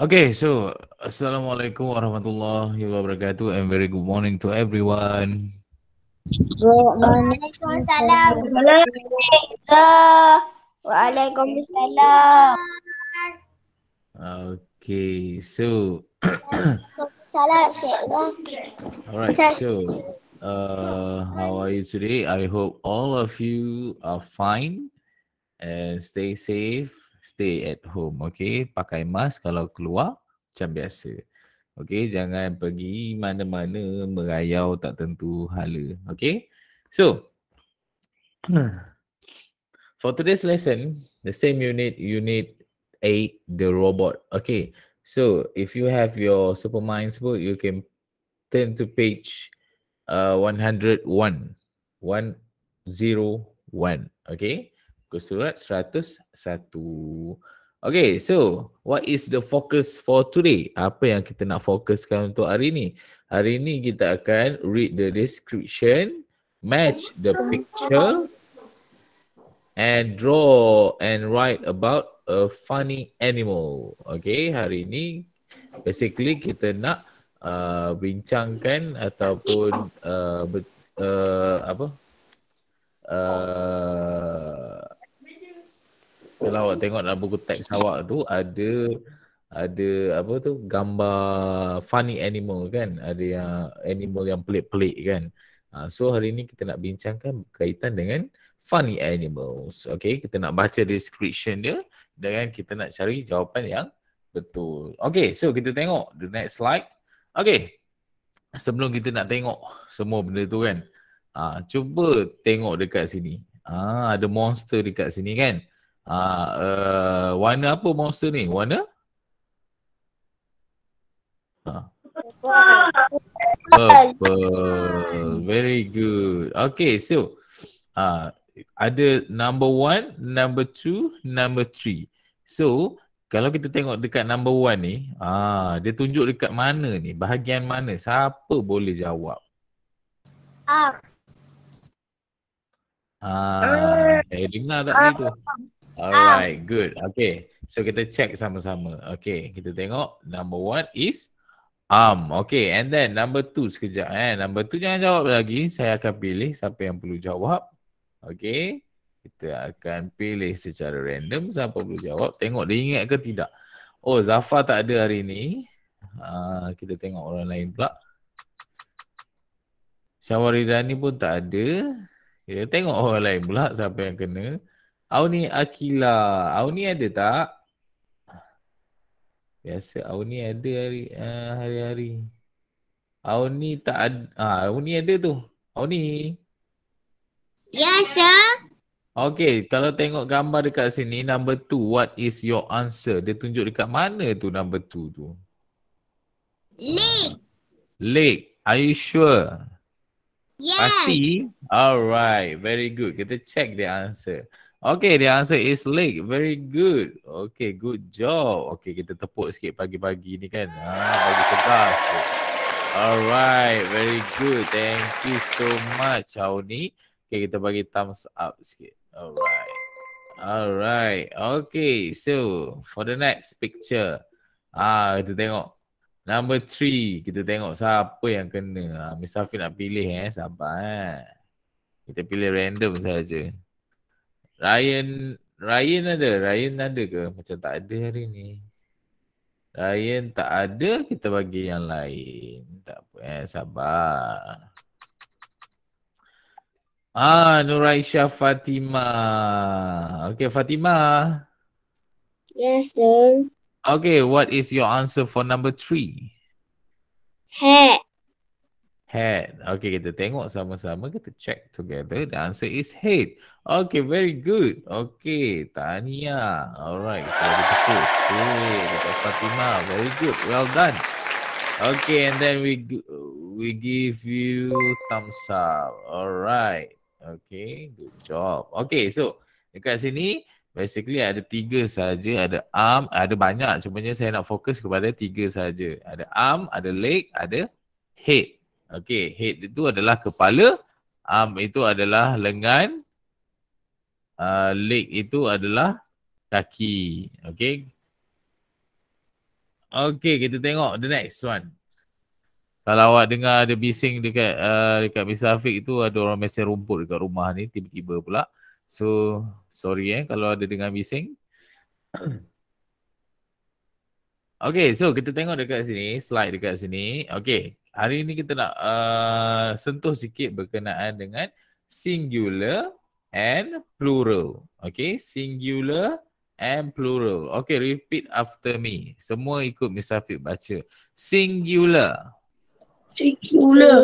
Okay, so Assalamualaikum warahmatullahi wabarakatuh and very good morning to everyone. Waalaikumsalam. Okay, so Alright, so uh, how are you today? I hope all of you are fine and stay safe stay at home okay. pakai mask kalau keluar macam biasa Okay, jangan pergi mana-mana merayau tak tentu hala Okay. so for today's lesson the same unit unit 8 the robot Okay. so if you have your super minds book you can turn to page uh, 101 101 okey ke surat 101. Okay, so what is the focus for today? Apa yang kita nak fokuskan untuk hari ni? Hari ni kita akan read the description, match the picture and draw and write about a funny animal. Okay, hari ni basically kita nak Uh, bincangkan ataupun uh, ber, uh, apa uh, kalau awak tengok dalam buku teks awak tu ada ada apa tu gambar funny animal kan ada yang animal yang pelik-pelik kan uh, so hari ni kita nak bincangkan berkaitan dengan funny animals okey kita nak baca description dia dengan kita nak cari jawapan yang betul okey so kita tengok the next slide okey sebelum kita nak tengok semua benda tu kan uh, cuba tengok dekat sini Ah, ada monster dekat sini kan. Ha, uh, warna apa monster ni? Warna? Ha. Very good. Okay, so uh, ada number one, number two, number three. So, kalau kita tengok dekat number one ni, ah, uh, dia tunjuk dekat mana ni? Bahagian mana? Siapa boleh jawab? Ah. Ah, eh, dengar tak uh. ni tu? Alright, um. good. Okay. So kita check sama-sama. Okay, kita tengok. Number one is um. Okay, and then number two sekejap. Eh. Number two jangan jawab lagi. Saya akan pilih siapa yang perlu jawab. Okay. Kita akan pilih secara random siapa perlu jawab. Tengok dia ingat ke tidak. Oh, Zafa tak ada hari ni. Uh, kita tengok orang lain pula. Syawaridani pun tak ada. Kita tengok orang lain pula siapa yang kena. Auni Akila, Auni ada tak? Biasa Auni ada hari uh, hari-hari. Auni tak ada. Ha, ah, Auni ada tu. Auni. Yes, ya, sir. Okay, kalau tengok gambar dekat sini, number two, what is your answer? Dia tunjuk dekat mana tu number two tu? Lake. Lake. Are you sure? Yes. Pasti? Alright, very good. Kita check the answer. Okay, the answer is leg. Very good. Okay, good job. Okay, kita tepuk sikit pagi-pagi ni kan. Ah, bagi sebas. Alright, very good. Thank you so much, Auni. Okay, kita bagi thumbs up sikit. Alright. Alright. Okay, so for the next picture. Ah, kita tengok. Number three. Kita tengok siapa yang kena. Ah, Mr. Afi nak pilih eh. Sabar eh. Kita pilih random saja. Ryan Ryan ada? Ryan ada ke? Macam tak ada hari ni. Ryan tak ada, kita bagi yang lain. Tak apa, eh, sabar. Ah, Nuraisha Fatima. Okay, Fatima. Yes, sir. Okay, what is your answer for number three? Hat. Head. Okay, kita tengok sama-sama. Kita check together. The answer is head. Okay, very good. Okay, Tania. Alright, so ada tepuk. Okay, Fatima. Very good. Well done. Okay, and then we we give you thumbs up. Alright. Okay, good job. Okay, so dekat sini basically ada tiga saja. Ada arm, ada banyak. Cuma saya nak fokus kepada tiga saja. Ada arm, ada leg, ada head. Okay, head itu adalah kepala, arm itu adalah lengan, uh, leg itu adalah kaki. Okay. Okay, kita tengok the next one. Kalau awak dengar ada bising dekat uh, dekat Misafik tu ada orang mesin rumput dekat rumah ni tiba-tiba pula. So, sorry eh kalau ada dengar bising. Okay, so kita tengok dekat sini, slide dekat sini. Okay, Hari ini kita nak uh, sentuh sikit berkenaan dengan singular and plural. Okay, singular and plural. Okay, repeat after me. Semua ikut Misafiq baca. Singular. Singular.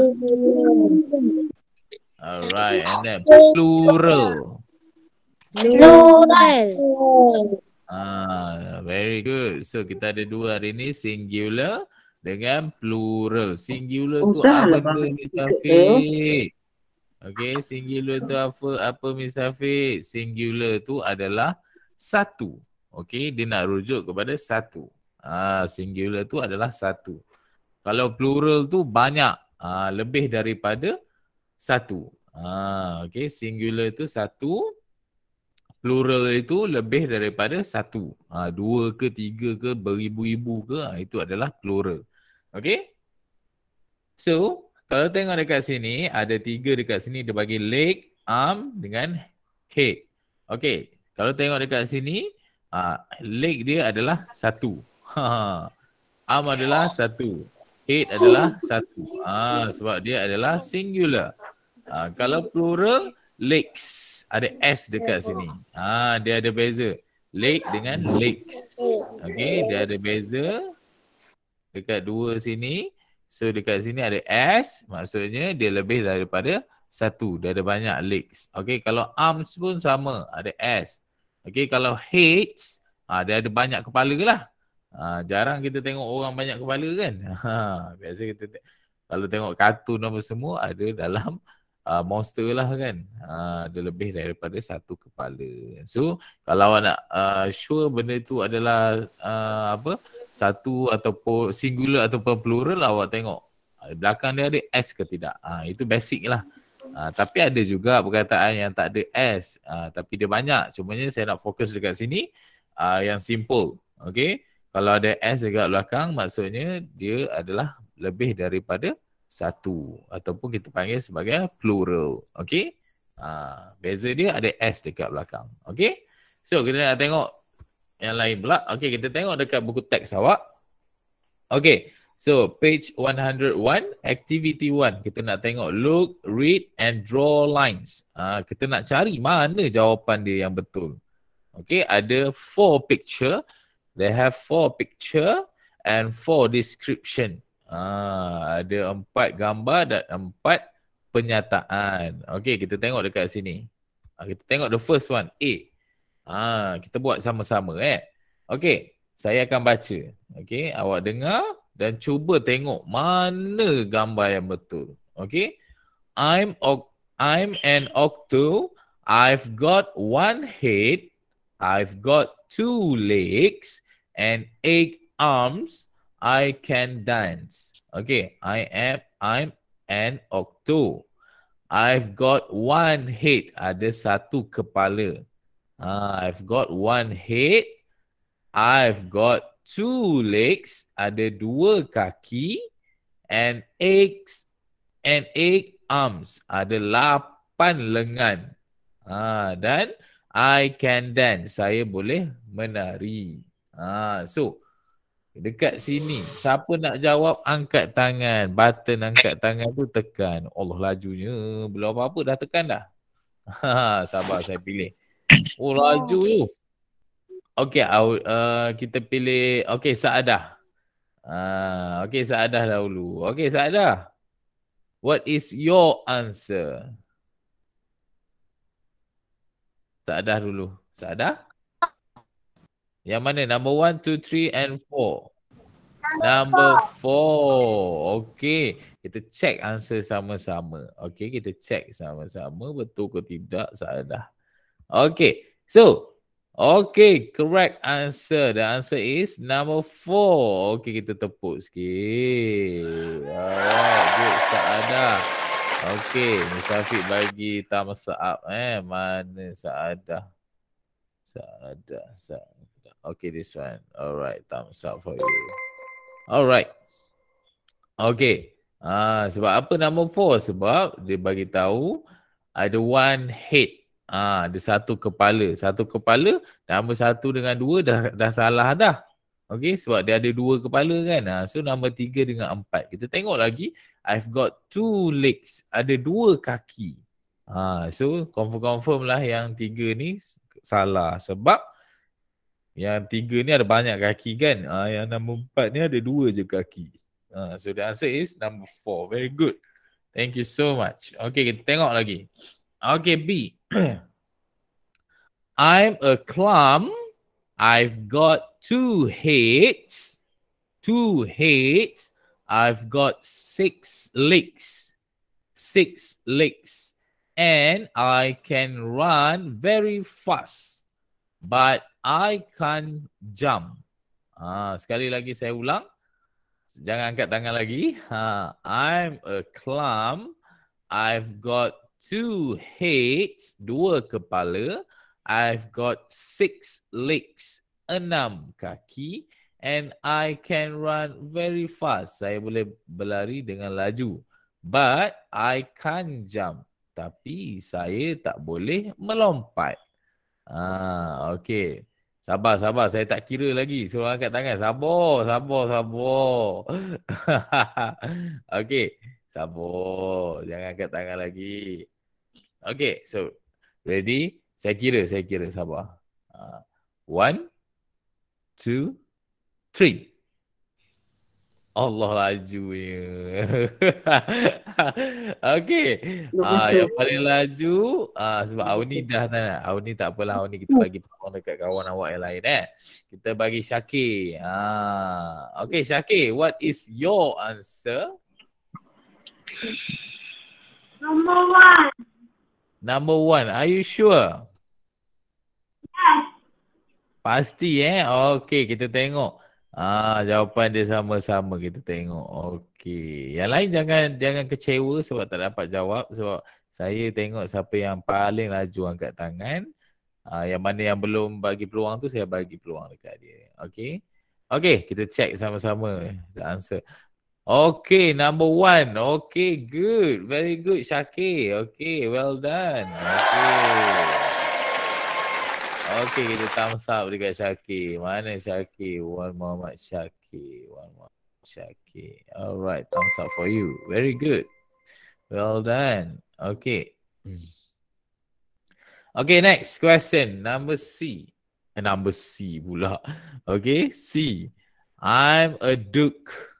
Alright, and then plural. Plural. Ah, very good. So kita ada dua hari ini singular dengan plural. Singular tu Udah apa tu lah Miss Hafiz? Okey, singular tu apa apa Miss Hafiz? Singular tu adalah satu. Okay, dia nak rujuk kepada satu. Ah, singular tu adalah satu. Kalau plural tu banyak, ah, lebih daripada satu. Ah, okay, singular tu satu. Plural itu lebih daripada satu. Ah, dua ke tiga ke beribu-ibu ke, ah, itu adalah plural. Okay. So, kalau tengok dekat sini, ada tiga dekat sini dia bagi leg, arm dengan head. Okay. Kalau tengok dekat sini, uh, leg dia adalah satu. Ha, arm adalah satu. Head adalah satu. Ah, uh, sebab dia adalah singular. Uh, kalau plural, legs. Ada S dekat sini. Ah, uh, dia ada beza. Leg dengan legs. Okay, dia ada beza dekat dua sini so dekat sini ada S maksudnya dia lebih daripada satu dia ada banyak legs Okay, kalau arms pun sama ada S Okay, kalau heads ah, ha, dia ada banyak kepala ke lah ha, jarang kita tengok orang banyak kepala kan ha, biasa kita te- kalau tengok kartun apa semua ada dalam uh, monster lah kan uh, Dia lebih daripada satu kepala So kalau awak nak uh, sure benda tu adalah uh, apa satu ataupun singular ataupun plural lah awak tengok ah, belakang dia ada S ke tidak. Ha, itu basic lah. Ha, tapi ada juga perkataan yang tak ada S. Ha, tapi dia banyak. Cumanya saya nak fokus dekat sini uh, yang simple. Okay. Kalau ada S dekat belakang maksudnya dia adalah lebih daripada satu. Ataupun kita panggil sebagai plural. Okay. Ha, beza dia ada S dekat belakang. Okay. So kita nak tengok yang lain pula. Okey, kita tengok dekat buku teks awak. Okey. So, page 101, activity 1. Kita nak tengok look, read and draw lines. Ah, kita nak cari mana jawapan dia yang betul. Okay, ada four picture. They have four picture and four description. Ah, ada empat gambar dan empat penyataan. Okay, kita tengok dekat sini. Uh, kita tengok the first one, A. Ah, ha, kita buat sama-sama eh. Okey, saya akan baca. Okey, awak dengar dan cuba tengok mana gambar yang betul. Okey. I'm ok I'm an octo. I've got one head. I've got two legs and eight arms. I can dance. Okay, I am I'm an octo. I've got one head. Ada satu kepala. Ah, I've got one head. I've got two legs. Ada dua kaki. And eight, and eight arms. Ada lapan lengan. Ah, dan I can dance. Saya boleh menari. Ah, so, dekat sini. Siapa nak jawab, angkat tangan. Button angkat tangan tu tekan. Allah lajunya. Belum apa-apa dah tekan dah. Ah, sabar saya pilih. Oh laju tu. Okey, uh, kita pilih Okay, Saadah. Ah, uh, okey Saadah dahulu. Okay, Saadah. What is your answer? Saadah dulu. Saadah? Yang mana? Number one, two, three and four. Number four. Okay, kita check answer sama-sama. Okay, kita check sama-sama betul ke tidak Saadah. Okay. So, okay. Correct answer. The answer is number four. Okay, kita tepuk sikit. Alright. Good. Tak ada. Okay. Musafiq bagi tama saab. Eh, mana saadah? Saadah. Saadah. Okay, this one. Alright. thumbs up for you. Alright. Okay. Ah, sebab apa number four? Sebab dia bagi tahu ada one head. Ah, ha, ada satu kepala. Satu kepala, nama satu dengan dua dah, dah salah dah. Okay, sebab dia ada dua kepala kan. Ha, so, nama tiga dengan empat. Kita tengok lagi. I've got two legs. Ada dua kaki. Ha, so, confirm-confirm lah yang tiga ni salah. Sebab yang tiga ni ada banyak kaki kan. Ha, yang nama empat ni ada dua je kaki. Ha, so, the answer is number four. Very good. Thank you so much. Okay, kita tengok lagi. Okay, B. I'm a clam. I've got two heads. Two heads. I've got six legs. Six legs. And I can run very fast. But I can't jump. Ah, sekali lagi saya ulang. Jangan angkat tangan lagi. Ha, I'm a clam. I've got two heads, dua kepala. I've got six legs, enam kaki. And I can run very fast. Saya boleh berlari dengan laju. But I can't jump. Tapi saya tak boleh melompat. Ah, okay. Sabar, sabar. Saya tak kira lagi. Suruh angkat tangan. Sabar, sabar, sabar. okay. Sabar. Jangan angkat tangan lagi. Okay, so ready? Saya kira, saya kira sabar. Uh, one, two, three. Allah laju ya. Okey. uh, ah, yang paling laju uh, sebab awak ni dah tak nak. Awak ni tak apalah awak ni kita bagi peluang dekat kawan awak yang lain eh. Kita bagi Syakir. Ah. Uh, Okey Syakir, what is your answer? Number one. Number one, are you sure? Yes. Pasti eh. Okay, kita tengok. Ah, jawapan dia sama-sama kita tengok. Okay. Yang lain jangan jangan kecewa sebab tak dapat jawab sebab saya tengok siapa yang paling laju angkat tangan. Ah, yang mana yang belum bagi peluang tu saya bagi peluang dekat dia. Okay. Okay, kita check sama-sama the answer. Okay, number one. Okay, good. Very good, Syakir. Okay, well done. Okay. Okay, kita thumbs up dekat Syakir. Mana Syakir? Wan Muhammad Syakir. Wan Muhammad Syakir. Alright, thumbs up for you. Very good. Well done. Okay. Okay, next question. Number C. Eh, number C pula. Okay, C. I'm a duke.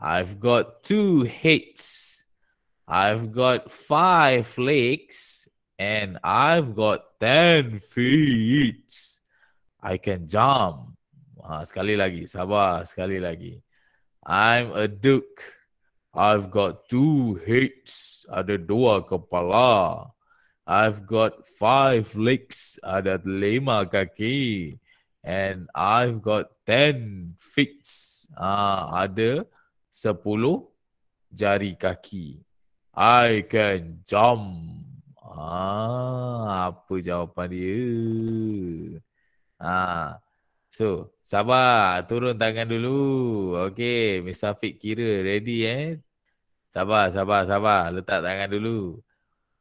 I've got two heads. I've got five legs. And I've got ten feet. I can jump. Ha, sekali lagi. Sabar. Sekali lagi. I'm a duke. I've got two heads. Ada dua kepala. I've got five legs. Ada lima kaki. And I've got ten feet. Ah, ha, ada sepuluh jari kaki. I can jump. Ah, apa jawapan dia? Ah, so sabar, turun tangan dulu. Okay, Miss Afiq kira, ready eh? Sabar, sabar, sabar. Letak tangan dulu.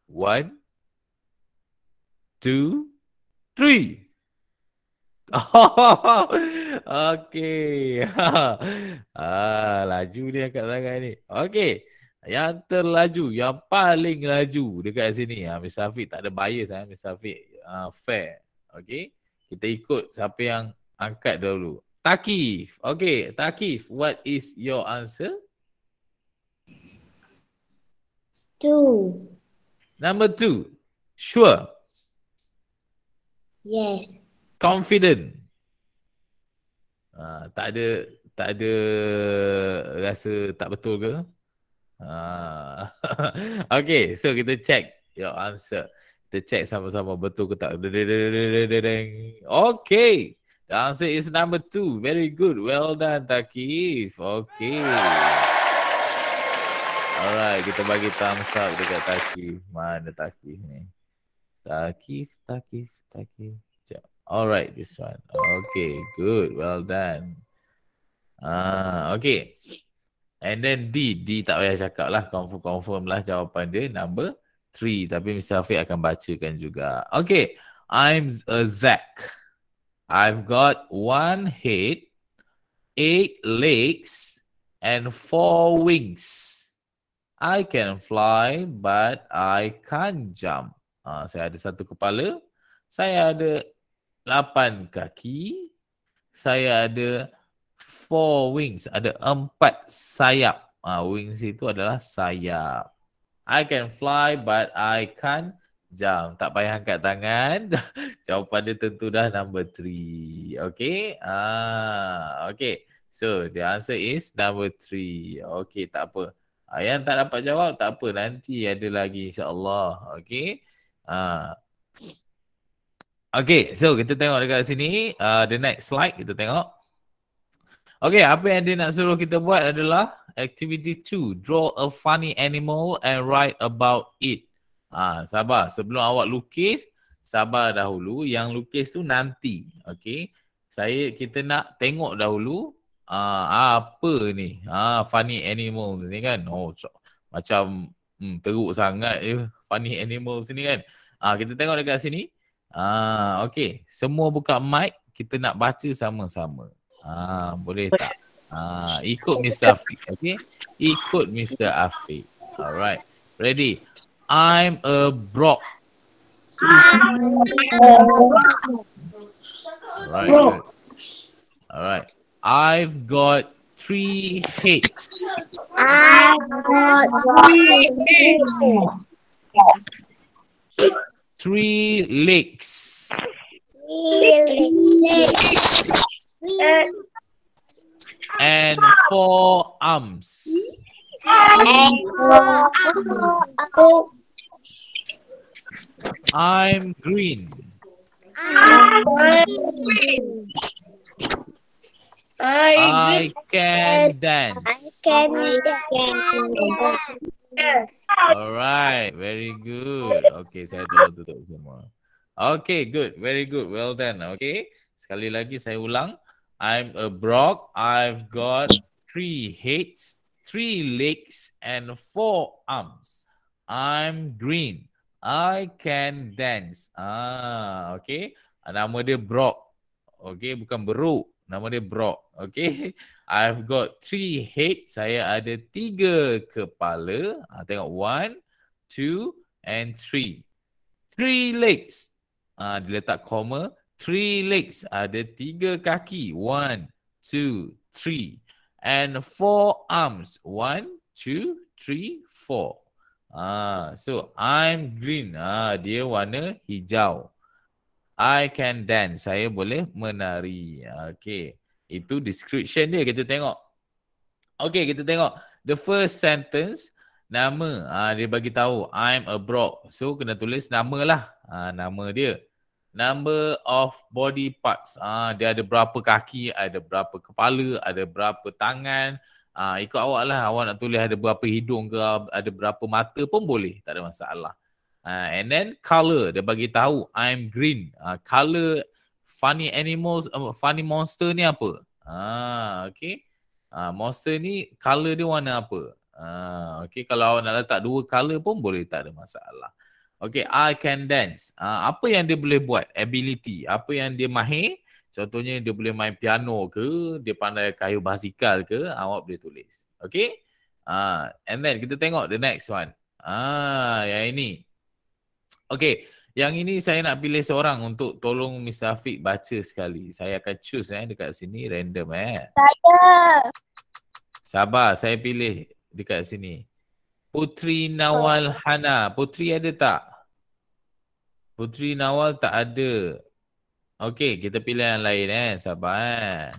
One, two, three. Okey. ah, laju ni angkat tangan ni. Okey. Yang terlaju, yang paling laju dekat sini. Ha, ah, Mr. Hafiq tak ada bias. Ha, ah, Mr. Hafiq uh, ah, fair. Okey. Kita ikut siapa yang angkat dulu. Takif. Okey. Takif, what is your answer? Two. Number two. Sure. Yes confident. Ha, tak ada tak ada rasa tak betul ke? Ha. okay, so kita check your answer. Kita check sama-sama betul ke tak. Okay. The answer is number two. Very good. Well done, Takif. Okay. Alright, kita bagi thumbs up dekat Takif. Mana Takif ni? Takif, Takif, Takif. Alright, this one. Okay, good. Well done. Ah, uh, okay. And then D. D tak payah cakap lah. Confirm, confirm lah jawapan dia. Number three. Tapi Mr. Hafiq akan bacakan juga. Okay. I'm a Zack. I've got one head, eight legs, and four wings. I can fly, but I can't jump. Ah, uh, saya ada satu kepala. Saya ada lapan kaki, saya ada four wings, ada empat sayap. Uh, wings itu adalah sayap. I can fly but I can't jump. Tak payah angkat tangan. Jawapan dia tentu dah number three. Okay. Ah, okay. So the answer is number three. Okay, tak apa. Uh, yang tak dapat jawab, tak apa. Nanti ada lagi insyaAllah. Okay. Ah, Okay, so kita tengok dekat sini uh, the next slide kita tengok. Okay, apa yang dia nak suruh kita buat adalah activity 2, draw a funny animal and write about it. ha, sabar, sebelum awak lukis, sabar dahulu. Yang lukis tu nanti. Okay, saya kita nak tengok dahulu uh, apa ni? uh, funny animal ni kan? Oh, co- macam hmm, teruk sangat je ya, funny animal sini kan. Ah, kita tengok dekat sini. Ah, okey. Semua buka mic, kita nak baca sama-sama. Ah, boleh tak? Ah, ikut Mr. Afiq, okey? Ikut Mr. Afiq. Alright. Ready? I'm a brock. Right. Alright. I've got three heads. I've got three heads. three legs? And four arms. And I'm green. I'm green. I, I can dance. dance. Alright, very good. Okay, saya dah tutup semua. Okay, good. Very good. Well done. Okay. Sekali lagi saya ulang. I'm a brock. I've got three heads, three legs and four arms. I'm green. I can dance. Ah, okay. Nama dia brock. Okay, bukan beruk. Nama dia Brock. Okay. I've got three head. Saya ada tiga kepala. Ha, tengok. One, two and three. Three legs. Ha, ah, dia letak comma. Three legs. Ada tiga kaki. One, two, three. And four arms. One, two, three, four. Ah, ha, so I'm green. Ah, ha, dia warna hijau. I can dance. Saya boleh menari. Okay. Itu description dia. Kita tengok. Okay, kita tengok. The first sentence. Nama. Uh, dia bagi tahu. I'm a bro. So, kena tulis nama lah. Uh, ah, nama dia. Number of body parts. Uh, dia ada berapa kaki, ada berapa kepala, ada berapa tangan. Uh, ikut awak lah. Awak nak tulis ada berapa hidung ke, ada berapa mata pun boleh. Tak ada masalah. Uh, and then color dia bagi tahu I'm green. Uh, ah, color funny animals uh, funny monster ni apa? Ah uh, okey. Ah uh, monster ni color dia warna apa? Ah uh, okey kalau awak nak letak dua color pun boleh tak ada masalah. Okay, I can dance. Uh, apa yang dia boleh buat? Ability. Apa yang dia mahir? Contohnya dia boleh main piano ke, dia pandai kayu basikal ke, awak boleh tulis. Okay. Ah uh, and then kita tengok the next one. Ah uh, yang ini. Okay, yang ini saya nak pilih seorang untuk tolong Mr. Afiq baca sekali. Saya akan choose eh dekat sini random eh. Saya. Sabar, saya pilih dekat sini. Putri Nawal oh. Hana. Putri ada tak? Putri Nawal tak ada. Okay, kita pilih yang lain eh. Sabar eh.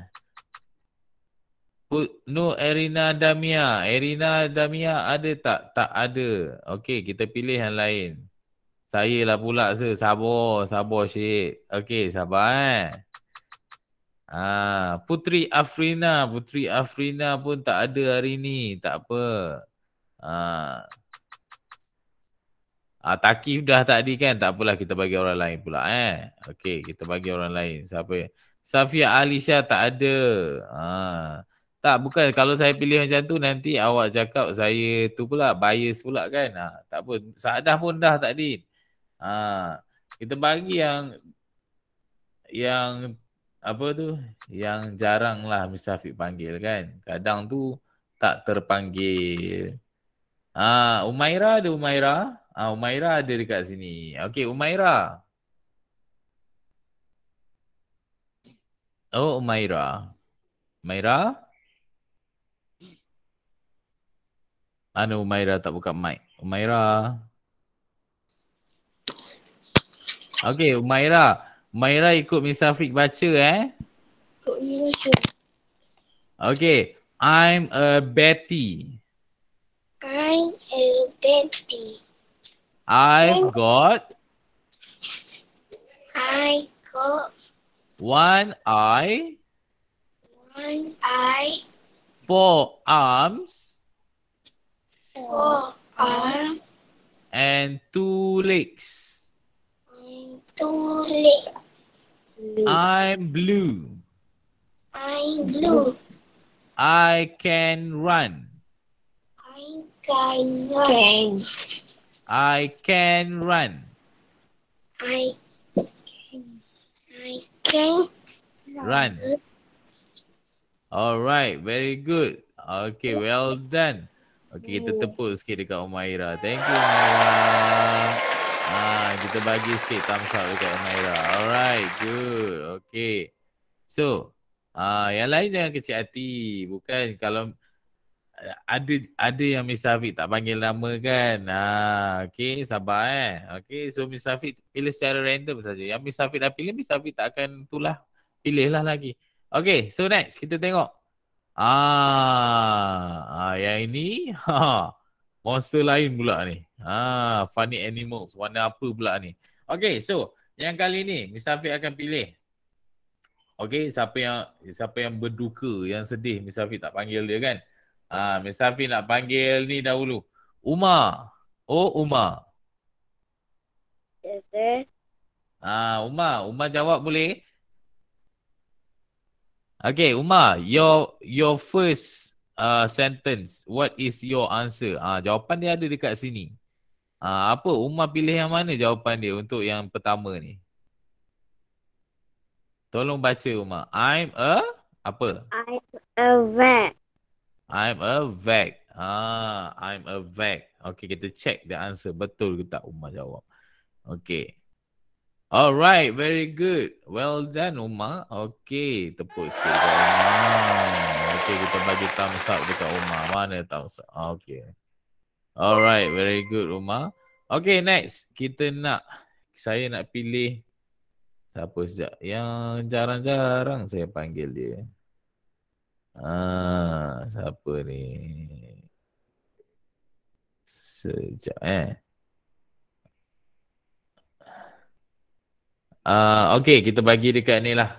Put, no Erina Damia. Erina Damia ada tak? Tak ada. Okay, kita pilih yang lain. Saya lah pula se sabar, sabar Syek. Okey, sabar eh. Ah, Putri Afrina, Putri Afrina pun tak ada hari ni. Tak apa. Ah. Ah, Takif dah tadi kan. Tak apalah kita bagi orang lain pula eh. okay, kita bagi orang lain. Siapa? Ya? Safia Alisha tak ada. Ah. Tak bukan kalau saya pilih macam tu nanti awak cakap saya tu pula bias pula kan. Ah, tak apa. Saadah pun dah tadi. Ha. Ha, kita bagi yang yang apa tu yang jarang lah misafir panggil kan. Kadang tu tak terpanggil. ha, Umaira ada Umaira? ha, Umaira ada dekat sini. Okey, Umaira. Oh, Umaira. Umaira? Anu Umaira tak buka mic? Umaira? Okay, Maira. Maira ikut Miss Afiq baca eh. Okay, I'm a Betty. I'm a Betty. I've got I got one eye one eye four arms four arms and two legs tulis. I'm blue. I'm blue. I can run. I can run. I can run. I can, I can run. run. All right, very good. Okay, well done. Okay, kita tepuk sikit dekat Umaira. Thank you, Umaira. Ah, kita bagi sikit thumbs up dekat Amira. Alright, good. Okay. So, ah, yang lain jangan kecil hati. Bukan kalau eh, ada ada yang Miss Hafiq tak panggil nama kan. Ah, okay, sabar eh. Okay, so Miss Hafiq pilih secara random saja. Yang Miss Hafiq dah pilih, Miss Hafiq tak akan itulah. Pilihlah lagi. Okay, so next kita tengok. Ah, ah yang ini ha, ha, monster lain pula ni. Ha, funny animals. Warna apa pula ni? Okay, so yang kali ni Mr. Afiq akan pilih. Okay, siapa yang siapa yang berduka, yang sedih Mr. Afiq tak panggil dia kan? Ha, Mr. Afiq nak panggil ni dahulu. Uma, Oh, Uma. Yes, sir. Ha, Uma Umar jawab boleh? Okay, Uma, Your your first uh, sentence. What is your answer? Ah, ha, jawapan dia ada dekat sini. Ha, apa Umar pilih yang mana jawapan dia untuk yang pertama ni? Tolong baca Umar. I'm a apa? I'm a vet. I'm a vet. Ah, I'm a vet. Okay, kita check the answer betul ke tak Umar jawab. Okay. Alright, very good. Well done, Uma. Okay, tepuk sikit. okay, kita bagi thumbs up dekat Umar. Mana thumbs up? Okay. Alright, very good Umar. Okay, next. Kita nak, saya nak pilih siapa sejak yang jarang-jarang saya panggil dia. Ah, siapa ni? Sejak eh. Ah, okay, kita bagi dekat ni lah.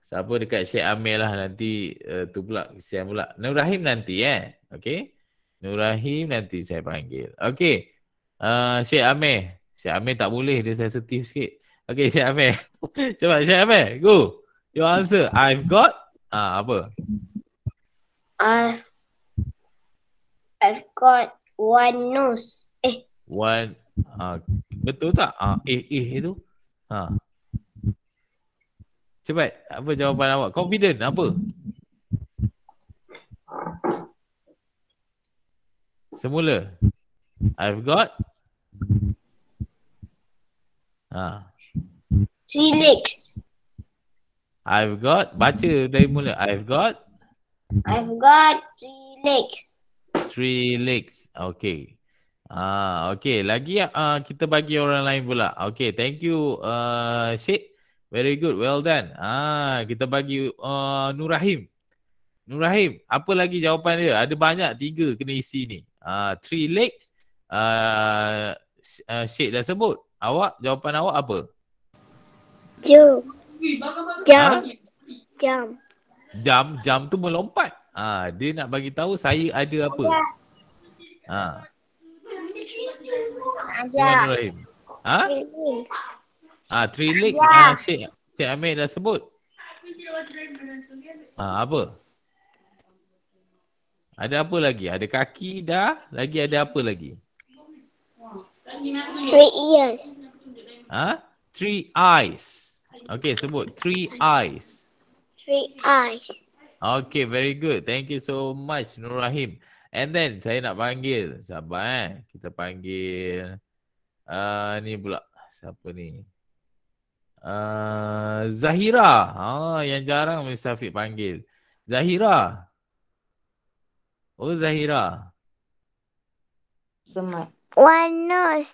Siapa dekat Syekh Amir lah nanti uh, tu pula, siang pula. Nur Rahim nanti eh. Okay. Nurahim nanti saya panggil. Okey. Uh, Syed Amir. Syed Amir tak boleh. Dia sensitif sikit. Okey Syed Amir. Cepat Syed Amir. Go. Your answer. I've got. Ah uh, apa? I've, I've got one nose. Eh. One. Uh, betul tak? Uh, eh eh itu. Ha. Uh. Cepat. Apa jawapan awak? Confident apa? Semula. I've got. Ha. Three legs. I've got. Baca dari mula. I've got. I've got three legs. Three legs. Okay. Ah, okay. Lagi uh, kita bagi orang lain pula. Okay. Thank you, uh, Syed. Very good. Well done. Ah, kita bagi uh, Nurahim. Nurahim, apa lagi jawapan dia? Ada banyak tiga kena isi ni uh, three legs uh, ah, Syed dah sebut Awak, jawapan awak apa? Jump Jump Jump Jump, jump tu melompat uh, Dia nak bagi tahu saya ada apa Ha. Ada. Ha? Ah, three legs. Ah, ha, Cik, Cik Amir dah sebut. Ah, ha, apa? Ada apa lagi? Ada kaki dah. Lagi ada apa lagi? Three ears. Ha? Three eyes. Okay, sebut. Three eyes. Three eyes. Okay, very good. Thank you so much, Nur Rahim. And then, saya nak panggil. Sabar eh. Kita panggil. Uh, ni pula. Siapa ni? Uh, Zahira. Ah, yang jarang Mr. Afiq panggil. Zahira. Zahira. Oh Zahira. Semak. One nose.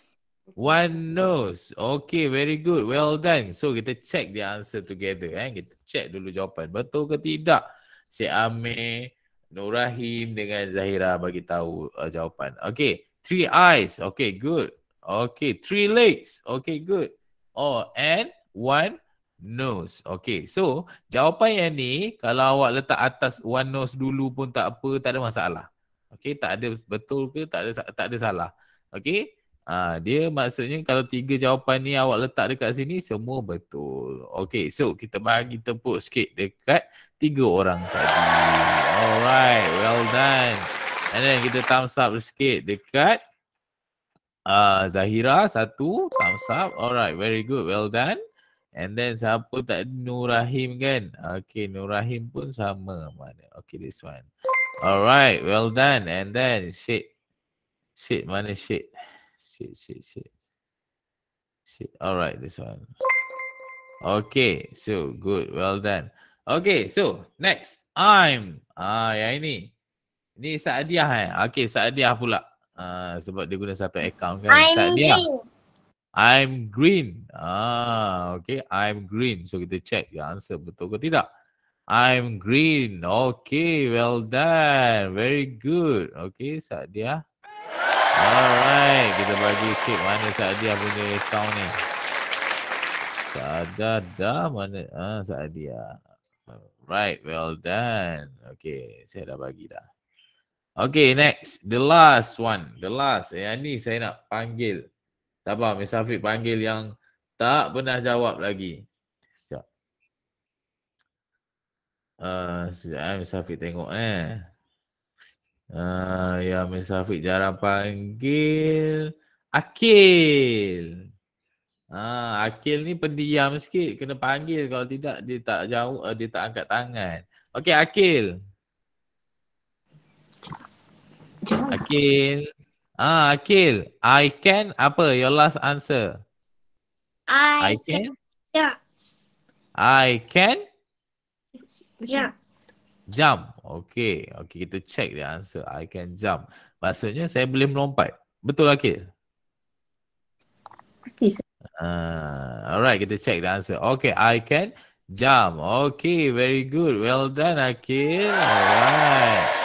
One nose. Okay, very good. Well done. So kita check the answer together. Eh? Kita check dulu jawapan. Betul ke tidak? Si Amir, Nur Rahim dengan Zahira bagi tahu uh, jawapan. Okay. Three eyes. Okay, good. Okay. Three legs. Okay, good. Oh, and one nose. Okay. So jawapan yang ni kalau awak letak atas one nose dulu pun tak apa, tak ada masalah. Okay. Tak ada betul ke, tak ada tak ada salah. Okay. Ha, dia maksudnya kalau tiga jawapan ni awak letak dekat sini semua betul. Okay. So kita bagi tepuk sikit dekat tiga orang tadi. Alright. Well done. And then kita thumbs up sikit dekat uh, Zahira satu thumbs up. Alright. Very good. Well done. And then siapa tak Nur Rahim kan? Okay, Nur Rahim pun sama. Mana? Okay, this one. Alright, well done. And then, shit. Shit, mana shit? Shit, shit, shit. Shit, alright, this one. Okay, so good, well done. Okay, so next, I'm. Ah, yang ini. Ini Saadiah eh? Okay, Saadiah pula. Ah, sebab dia guna satu account kan? I'm Saadiah. Me. I'm green. Ah, okay. I'm green. So kita check your answer betul ke tidak. I'm green. Okay, well done. Very good. Okay, Sadia. Alright, kita bagi cik mana Sadia punya tahu ni. Sadia dah mana? Ah, Sadia. Right, well done. Okay, saya dah bagi dah. Okay, next. The last one. The last. Yang ni saya nak panggil. Sabar, Mr. Afiq panggil yang tak pernah jawab lagi. Siap. Uh, ah, sekejap, eh, Mr. Afiq tengok eh. Uh, ya, Mr. Afiq jarang panggil. Akil. Ah, Akil ni pendiam sikit. Kena panggil kalau tidak dia tak jauh, eh, dia tak angkat tangan. Okey, Akil. Akil. Ah, Akil, I can apa your last answer? I, I can. Yeah. I can. Yeah. Jump. Okay. Okay, kita check the answer. I can jump. Maksudnya saya boleh melompat. Betul Akil? Ah, uh, alright kita check the answer. Okay, I can jump. Okay, very good. Well done, Akil. Alright.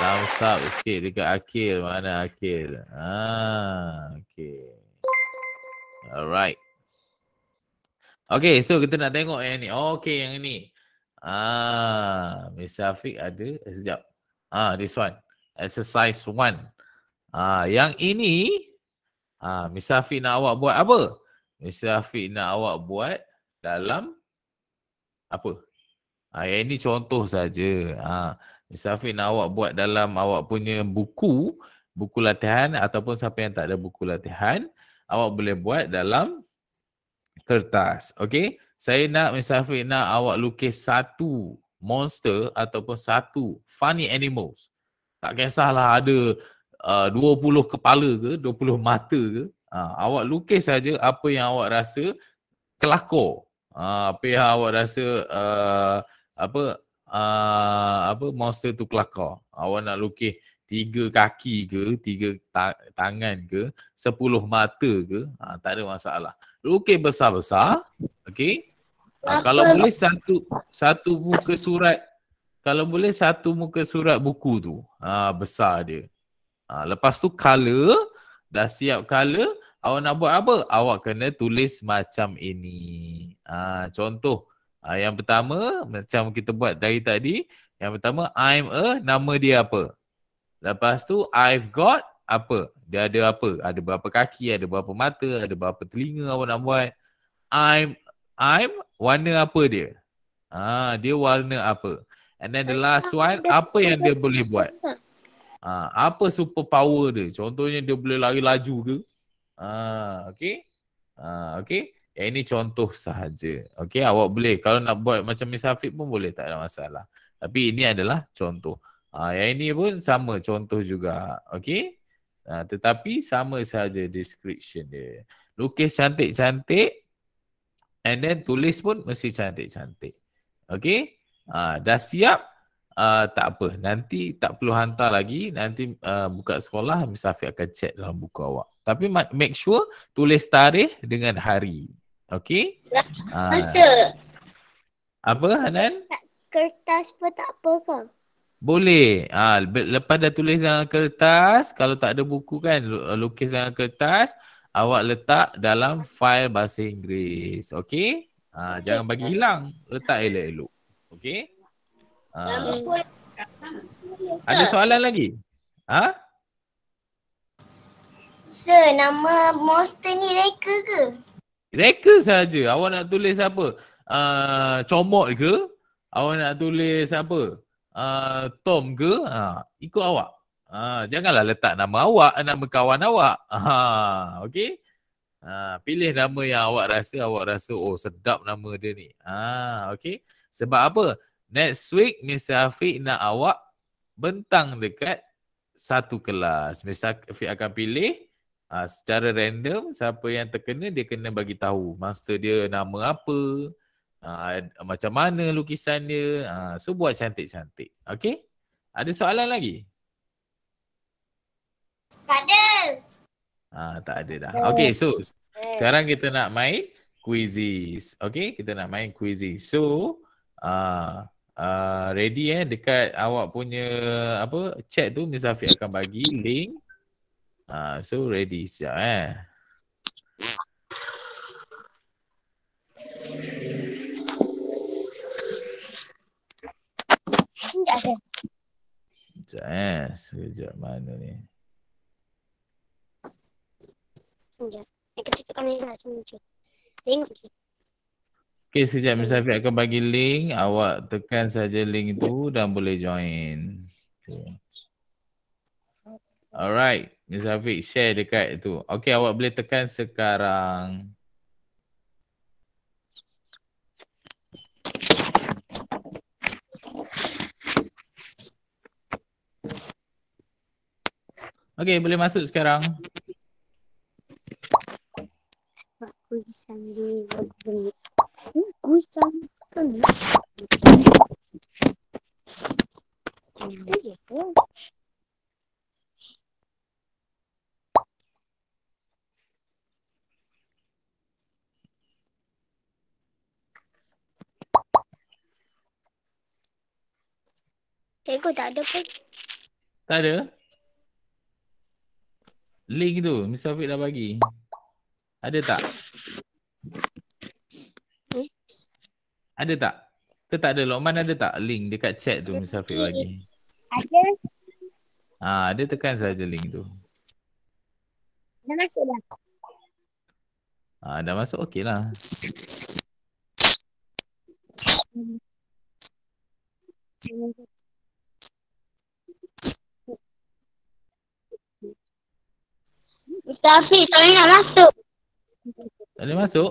Thumbs up sikit dekat Akil. Mana Akil? Ah, ha, okay. Alright. Okay, so kita nak tengok yang ni. Oh, okay, yang ni. Ah, Mr. Afiq ada. Eh, sekejap. Ah, this one. Exercise one. Ah, yang ini, ah, Mr. Afiq nak awak buat apa? Mr. Afiq nak awak buat dalam apa? Ah, yang ini contoh saja. Ah, Misafir, nak awak buat dalam awak punya buku, buku latihan ataupun siapa yang tak ada buku latihan, awak boleh buat dalam kertas. Okey. Saya nak misafir, nak awak lukis satu monster ataupun satu funny animals. Tak kisahlah ada uh, 20 kepala ke, 20 mata ke. Uh, awak lukis saja apa yang awak rasa kelakor. Uh, apa yang awak rasa uh, apa Ah, apa monster tu kelakar. Awak nak lukis tiga kaki ke, tiga ta- tangan ke, sepuluh mata ke, ha, tak ada masalah. Lukis besar-besar, okey. Ha, kalau boleh satu satu muka surat kalau boleh satu muka surat buku tu ha, besar dia. Ha, lepas tu color dah siap color awak nak buat apa? Awak kena tulis macam ini. Ha, contoh Uh, yang pertama macam kita buat dari tadi, yang pertama I'm a nama dia apa? Lepas tu I've got apa? Dia ada apa? Ada berapa kaki, ada berapa mata, ada berapa telinga apa nak buat? I'm I'm warna apa dia? Ah, dia warna apa? And then the last one, apa yang dia boleh buat? Ah, apa super power dia? Contohnya dia boleh lari laju ke? Ah, okay. Ah, okay. Yang ini contoh sahaja. Okey, awak boleh. Kalau nak buat macam misafik pun boleh. Tak ada masalah. Tapi ini adalah contoh. Ha, yang ini pun sama contoh juga. Okey? Ha, tetapi sama sahaja description dia. Lukis cantik-cantik. And then tulis pun mesti cantik-cantik. Okey? Ha, dah siap? Uh, tak apa. Nanti tak perlu hantar lagi. Nanti uh, buka sekolah, Miss Afiq akan check dalam buku awak. Tapi make sure tulis tarikh dengan hari. Okay. Ya, ada. Ah. Apa Hanan? Kertas pun tak apa ke? Boleh. Ha, lepas dah tulis dengan kertas, kalau tak ada buku kan, lukis dengan kertas, awak letak dalam fail bahasa Inggeris. Okey? Ha, ah, okay. jangan bagi hilang. Letak elok-elok. Okey? Ha. Ada soalan lagi? Ha? Sir, nama monster ni reka ke? Reka saja. Awak nak tulis apa? Uh, ah, comok ke? Awak nak tulis apa? Uh, Tom ke? Uh, ikut awak. Uh, janganlah letak nama awak, nama kawan awak. Uh, okay? Uh, pilih nama yang awak rasa, awak rasa oh sedap nama dia ni. Uh, okay? Sebab apa? Next week Mr. Afiq nak awak bentang dekat satu kelas. Mr. Afiq akan pilih Uh, secara random siapa yang terkena dia kena bagi tahu master dia nama apa uh, macam mana lukisan dia uh, so buat cantik-cantik okey ada soalan lagi tak ada ah uh, tak ada dah okey so eh. sekarang kita nak main quizzes okey kita nak main quizzes so uh, uh, ready eh dekat awak punya apa chat tu Miss Mizafi akan bagi link Ah, so ready siap eh. Sekejap eh. Sekejap mana ni. Okay, sekejap kan Miss Afiq akan bagi link. Awak tekan saja link itu dan boleh join. Okay. Alright. Zafiq share dekat tu. Okay awak boleh tekan sekarang. Okay boleh masuk sekarang. Aku Cikgu tak ada pun. Tak ada? Link tu, Miss Afiq dah bagi. Ada tak? Hmm? Ada tak? Ke tak ada? Lokman ada tak link dekat chat tu Miss Afiq bagi? Ada. Ah, ada tekan saja link tu. Dah masuk dah. Ah, dah masuk okey lah. Hmm. Ustaz Hafiz tak boleh nak masuk. Tak boleh masuk?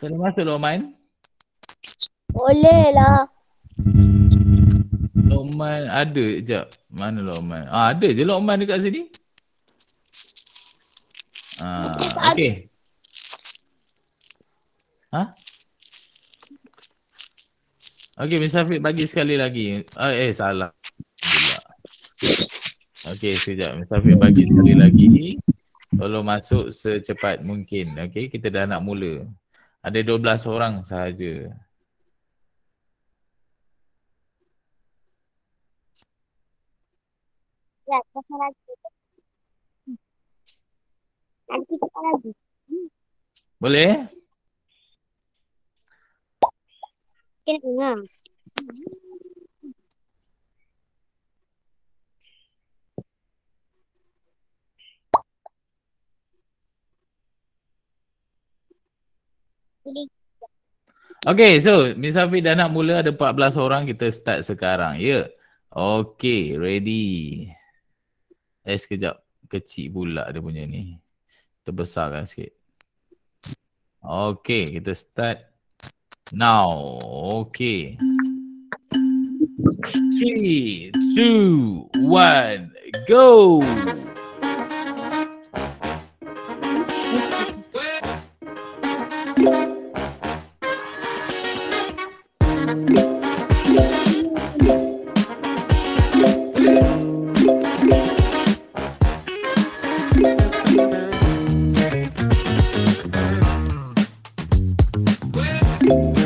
Tak boleh masuk Loman? Boleh lah. Loman ada sekejap. Mana Loman? Ah, ada je Loman dekat sini. Ah, okey. Ha? Okey, Mr. Hafiz bagi sekali lagi. Ah, eh, salah. Okey, sekejap. Mustafa bagi sekali lagi. Tolong masuk secepat mungkin. Okey, kita dah nak mula. Ada 12 orang sahaja. Ya, pasal lagi. Nanti kita lagi. Boleh? Kena dengar. Okay, so Miss Hafiz dah nak mula ada 14 orang kita start sekarang. Ya. Yeah. Okay, ready. Eh sekejap. Kecil pula dia punya ni. Terbesarkan sikit. Okay, kita start now. Okay. Three, two, one, go! Go! Bye.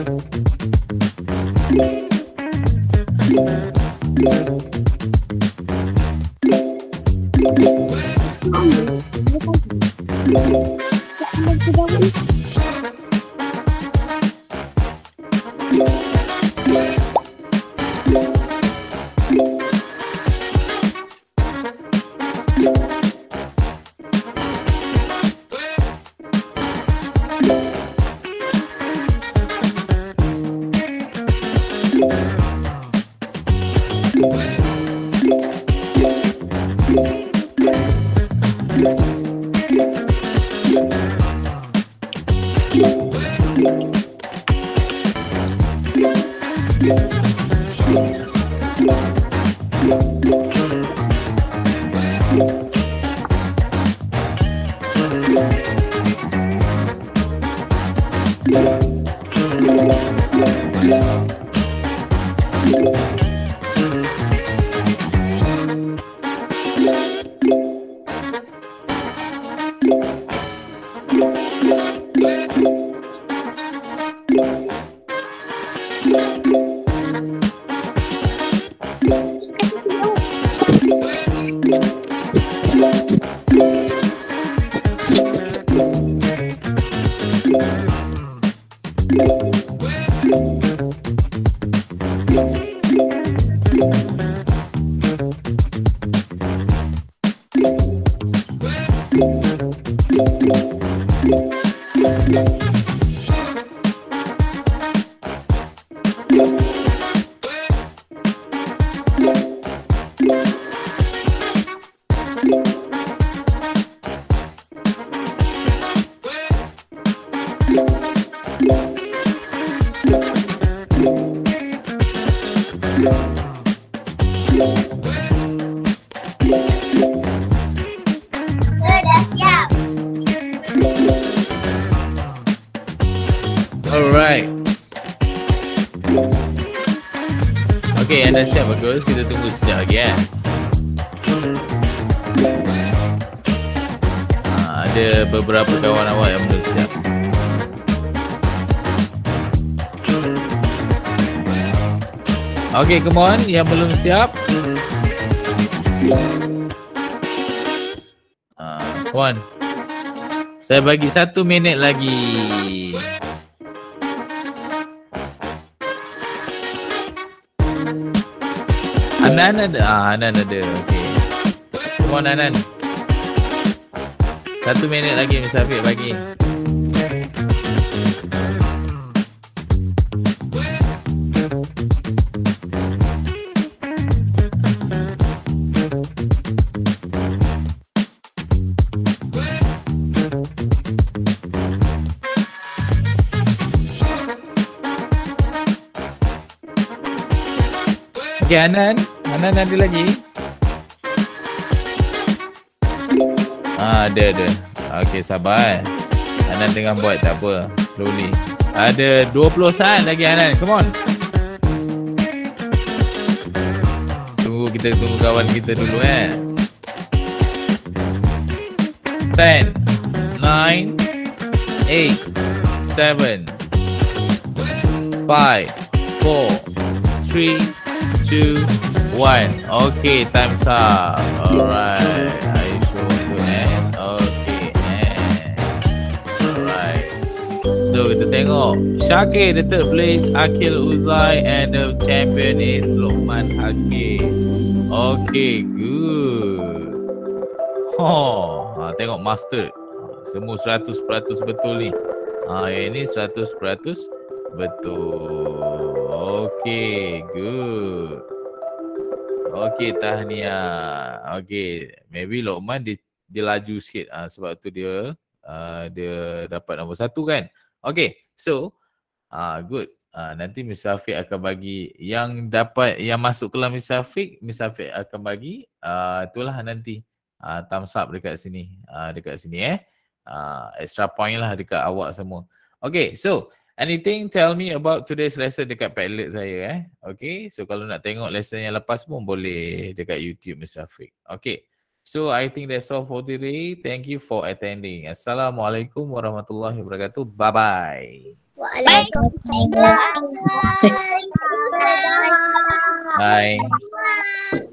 Bye. Okay, come on. Yang belum siap. Uh, come on. Saya bagi satu minit lagi. Anan ada. Ah, Anan ada. Okay. Come on, Anan. Satu minit lagi, Mr. Afiq bagi. Okay, Anan. Anan ada lagi? Ah, ada, ada. Okay, sabar. Eh. Anan tengah buat tak apa. Slowly. Ada 20 saat lagi, Anan. Come on. Tunggu kita tunggu kawan kita dulu, eh. 10, 9, 8, 7, 6, 5, 4, 3, 2, 1. Three, two, one. Okay, time's up. Alright, I show to end. Okay, end. Alright. So kita tengok Shake the third place Akhil Uzai And the champion is Lokman Hakim Okay good ha, Tengok master Semua 100% betul ni ha, Yang ni 100% Betul. Okay, good. Okay, tahniah. Okay, maybe Lokman dia, dia laju sikit uh, sebab tu dia uh, dia dapat nombor satu kan. Okay, so uh, good. Uh, nanti Mr. Afiq akan bagi yang dapat yang masuk kelas Mr. Afiq, Mr. Afiq akan bagi uh, itulah nanti uh, thumbs up dekat sini. Uh, dekat sini eh. Uh, extra point lah dekat awak semua. Okay, so Anything tell me about today's lesson dekat Padlet saya eh. Okay, so kalau nak tengok lesson yang lepas pun boleh dekat YouTube Mr. Afiq. Okay, so I think that's all for today. Thank you for attending. Assalamualaikum warahmatullahi wabarakatuh. Bye-bye. Waalaikumsalam. Bye. Bye.